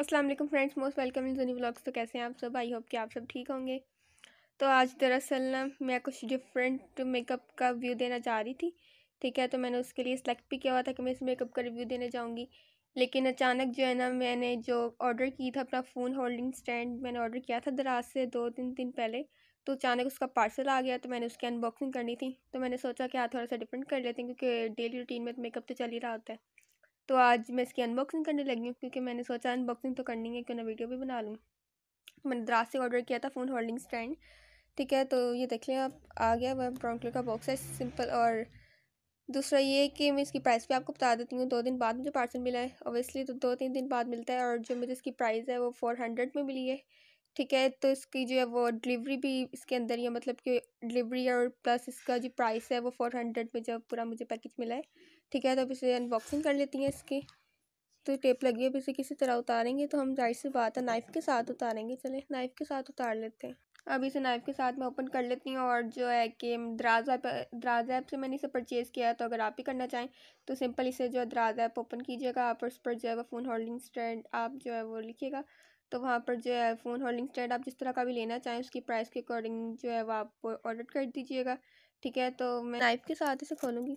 अस्सलाम वालेकुम friends most welcome in Jony blogs तो कैसे हैं आप सब आई होप कि आप सब ठीक होंगे तो आज दरअसल ना मैं कुछ डिफरेंट मेकअप का व्यू देना चाह रही थी ठीक है तो मैंने उसके लिए सेलेक्ट भी किया हुआ था कि मैं इस मेकअप का रिव्यू देने जाऊँगी लेकिन अचानक जो है ना मैंने जो ऑर्डर की था अपना फ़ोन होल्डिंग स्टैंड मैंने ऑर्डर किया था दराज से दो तीन दिन पहले तो अचानक उसका पार्सल आ गया तो मैंने उसकी अनबॉक्सिंग करनी थी तो मैंने सोचा कि हाँ थोड़ा सा डिफरेंट कर लेते हैं क्योंकि डेली रूटीन में तो मेकअप तो चल ही रहा होता है तो आज मैं इसकी अनबॉक्सिंग करने लगी हूँ क्योंकि मैंने सोचा अनबॉक्सिंग तो करनी है क्यों ना वीडियो भी बना लूँ मैंने द्रास से ऑर्डर किया था फ़ोन होल्डिंग स्टैंड ठीक है तो ये देख लें आप आ गया वह ब्राउन कलर का बॉक्स है सिंपल और दूसरा ये कि मैं इसकी प्राइस भी आपको बता देती हूँ दो दिन बाद मुझे पार्सल मिला है ओबियसली तो दो तीन दिन बाद मिलता है और जो मुझे इसकी प्राइस है वो फोर हंड्रेड में मिली है ठीक है तो इसकी जो है वो डिलीवरी भी इसके अंदर ही है मतलब कि डिलीवरी और प्लस इसका जो प्राइस है वो फोर हंड्रेड में जब पूरा मुझे पैकेज मिला है ठीक है तो अब इसे अनबॉक्सिंग कर लेती हैं इसकी तो टेप लगी है अब इसे किसी तरह उतारेंगे तो हम जाहिर सी बात है नाइफ़ के साथ उतारेंगे चले नाइफ़ के साथ उतार लेते हैं अब इसे नाइफ़ के साथ मैं ओपन कर लेती हूँ और जो है कि द्राज ऐप द्राज ऐप से मैंने इसे परचेज़ किया है तो अगर आप भी करना चाहें तो सिंपल इसे जो है द्राज ऐप ओपन कीजिएगा आप उस पर जो है वो फ़ोन होल्डिंग स्टैंड आप जो है वो लिखिएगा तो वहाँ पर जो है फ़ोन होल्डिंग स्टैंड आप जिस तरह का भी लेना चाहें उसकी प्राइस के अकॉर्डिंग जो है वो आप ऑर्डर कर दीजिएगा ठीक है तो मैं नाइफ़ के साथ इसे खोलूँगी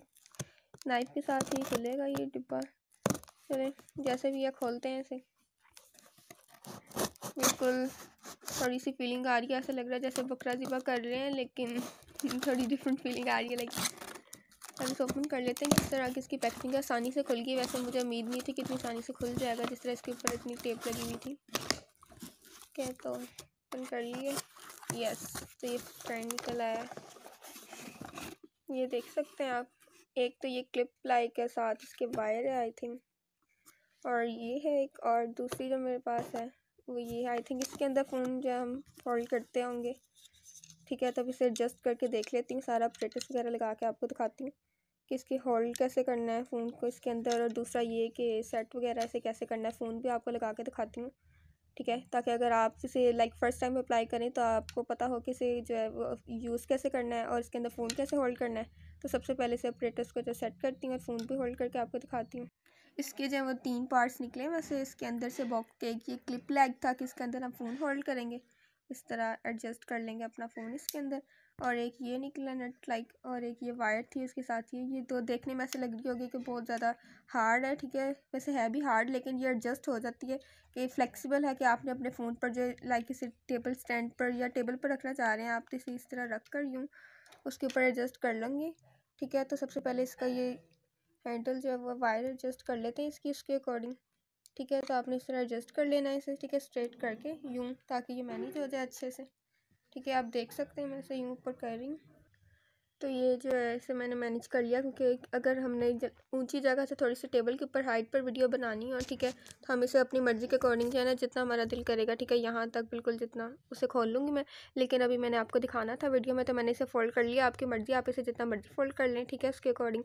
नाइफ़ के साथ ही खुलेगा ये डिब्बा चलें जैसे भी ये खोलते हैं इसे बिल्कुल थोड़ी सी फीलिंग आ रही है ऐसा लग रहा है जैसे बकरा जिबा कर रहे हैं लेकिन थोड़ी डिफरेंट फीलिंग आ रही है लाइक हम इसे ओपन कर लेते हैं जिस तरह की इसकी पैकिंग आसानी से खुल गई वैसे मुझे उम्मीद नहीं थी कि इतनी आसानी से खुल जाएगा जिस तरह इसके ऊपर इतनी टेप लगी हुई थी ठीक है तो ओपन कर लिए यस तो ये फ्रेंड निकल आया ये देख सकते हैं आप एक तो ये क्लिप लाइक है साथ इसके वायर है आई थिंक और ये है एक और दूसरी जो मेरे पास है वो ये है आई थिंक इसके अंदर फ़ोन जो हम फोल्ड करते होंगे ठीक है तब इसे एडजस्ट करके देख लेती हूँ सारा अपरेटस वगैरह लगा के आपको दिखाती हूँ कि इसकी होल्ड कैसे करना है फ़ोन को इसके अंदर और दूसरा ये कि सेट वगैरह से कैसे करना है फ़ोन भी आपको लगा के दिखाती हूँ ठीक है ताकि अगर आप इसे लाइक फ़र्स्ट टाइम अप्लाई करें तो आपको पता हो कि इसे जो है वो यूज़ कैसे करना है और इसके अंदर फ़ोन कैसे होल्ड करना है तो सबसे पहले से ऑपरेटर्स को जो सेट करती हूँ और फ़ोन भी होल्ड करके आपको दिखाती हूँ इसके जो वो तीन पार्ट्स निकले वैसे इसके अंदर से बॉक्स के ये क्लिप लैग था कि इसके अंदर हम फ़ोन होल्ड करेंगे इस तरह एडजस्ट कर लेंगे अपना फ़ोन इसके अंदर और एक ये निकला नट लाइक और एक ये वायर थी उसके साथ ही ये तो देखने में ऐसे लग रही होगी कि बहुत ज़्यादा हार्ड है ठीक है वैसे है भी हार्ड लेकिन ये एडजस्ट हो जाती है कि फ्लेक्सिबल है कि आपने अपने फ़ोन पर जो लाइक किसी टेबल स्टैंड पर या टेबल पर रखना चाह रहे हैं आप तो इसे इस तरह रख कर यूँ उसके ऊपर एडजस्ट कर लेंगे ठीक है तो सबसे पहले इसका ये हैंडल जो है वो वायर एडजस्ट कर लेते हैं इसकी उसके अकॉर्डिंग ठीक है तो आपने इस तरह एडजस्ट कर लेना है इसे ठीक है स्ट्रेट करके यूँ ताकि ये मैनेज हो जाए अच्छे से ठीक है आप देख सकते हैं मैं इसे यूँ ऊपर कर रही हूँ तो ये जो है इसे मैंने मैनेज कर लिया क्योंकि अगर हमने ऊंची जगह से थोड़ी सी टेबल के ऊपर हाइट पर वीडियो बनानी है ठीक है तो हम इसे अपनी मर्ज़ी के अकॉर्डिंग जो है ना जितना हमारा दिल करेगा ठीक है यहाँ तक बिल्कुल जितना उसे खोल लूँगी मैं लेकिन अभी मैंने आपको दिखाना था वीडियो में तो मैंने इसे फोल्ड कर लिया आपकी मर्ज़ी आप इसे जितना मर्ज़ी फोल्ड कर लें ठीक है उसके अकॉर्डिंग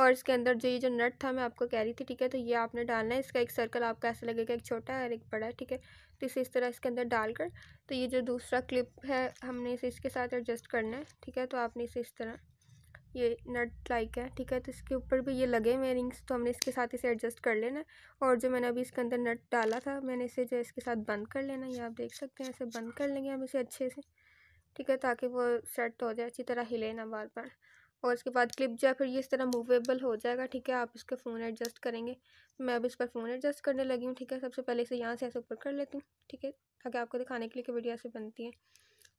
और इसके अंदर जो ये जो नट था मैं आपको कह रही थी ठीक है तो ये आपने डालना है इसका एक सर्कल आपको ऐसा लगेगा एक छोटा और एक बड़ा ठीक है तो इसे इस तरह इसके अंदर डालकर तो ये जो दूसरा क्लिप है हमने इसे इसके साथ एडजस्ट करना है ठीक है तो आपने इसे इस तरह ये नट लाइक है ठीक है तो इसके ऊपर भी ये लगे हुए रिंग्स तो हमने इसके साथ इसे एडजस्ट कर लेना और जो मैंने अभी इसके अंदर नट डाला था मैंने इसे जो इसके साथ बंद कर लेना ये आप देख सकते हैं इसे बंद कर लेंगे हम इसे अच्छे से ठीक है ताकि वो सेट हो जाए अच्छी तरह हिले ना बार बार और उसके बाद क्लिप जो है फिर ये इस तरह मूवेबल हो जाएगा ठीक है आप इसका फ़ोन एडजस्ट करेंगे मैं अब पर फ़ोन एडजस्ट करने लगी हूँ ठीक है सबसे पहले इसे यहाँ से ऐसे ऊपर कर लेती हूँ ठीक है ताकि आपको दिखाने के लिए कि वीडियो ऐसे बनती है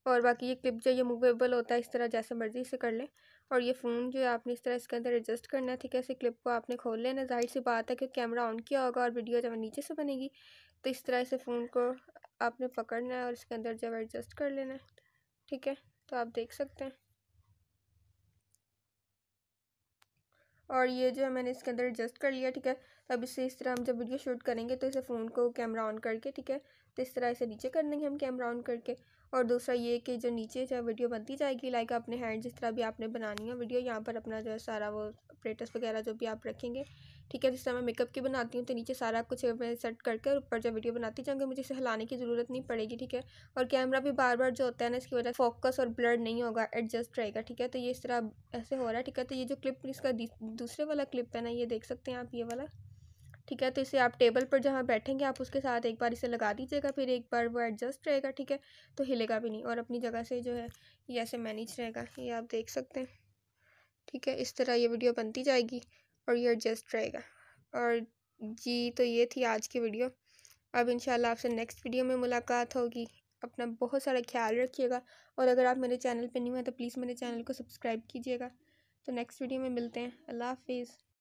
और बाकी ये क्लिप जो ये मूवेबल होता है इस तरह जैसे मर्जी से कर लें और ये फ़ोन जो है आपने इस तरह इसके अंदर एडजस्ट करना है ठीक है इसे क्लिप को आपने खोल लेना जाहिर सी बात है कि कैमरा ऑन किया होगा और वीडियो जब नीचे से बनेगी तो इस तरह इसे फ़ोन को आपने पकड़ना है और इसके अंदर जब एडजस्ट कर लेना है ठीक है तो आप देख सकते हैं और ये जो है मैंने इसके अंदर एडजस्ट कर लिया ठीक है अब इसे इस तरह हम जब वीडियो शूट करेंगे तो इसे फ़ोन को कैमरा ऑन करके ठीक है तो इस तरह इसे नीचे कर देंगे हम कैमरा ऑन करके और दूसरा ये कि जो नीचे जो वीडियो बनती जाएगी लाइक अपने हैंड जिस तरह भी आपने बनानी है वीडियो यहाँ पर अपना जो है सारा वो अपरेटस वगैरह जो भी आप रखेंगे ठीक है जिस तरह मैं मेकअप की बनाती हूँ तो नीचे सारा कुछ मैं सेट करके और ऊपर जब वीडियो बनाती जाऊँगी मुझे इसे हिलाने की ज़रूरत नहीं पड़ेगी ठीक है और कैमरा भी बार बार जो होता है ना इसकी वजह फोकस और ब्लड नहीं होगा एडजस्ट रहेगा ठीक है तो ये इस तरह ऐसे हो रहा है ठीक है तो ये जो क्लिप इसका दूसरे वाला क्लिप है ना ये देख सकते हैं आप ये वाला ठीक है तो इसे आप टेबल पर जहाँ बैठेंगे आप उसके साथ एक बार इसे लगा दीजिएगा फिर एक बार वो एडजस्ट रहेगा ठीक है तो हिलेगा भी नहीं और अपनी जगह से जो है ये ऐसे मैनेज रहेगा ये आप देख सकते हैं ठीक है इस तरह ये वीडियो बनती जाएगी और ये एडजस्ट रहेगा और जी तो ये थी आज की वीडियो अब इंशाल्लाह आपसे नेक्स्ट वीडियो में मुलाकात होगी अपना बहुत सारा ख्याल रखिएगा और अगर आप मेरे चैनल पर नहीं हुए तो प्लीज़ मेरे चैनल को सब्सक्राइब कीजिएगा तो नेक्स्ट वीडियो में मिलते हैं अल्लाह हाफिज़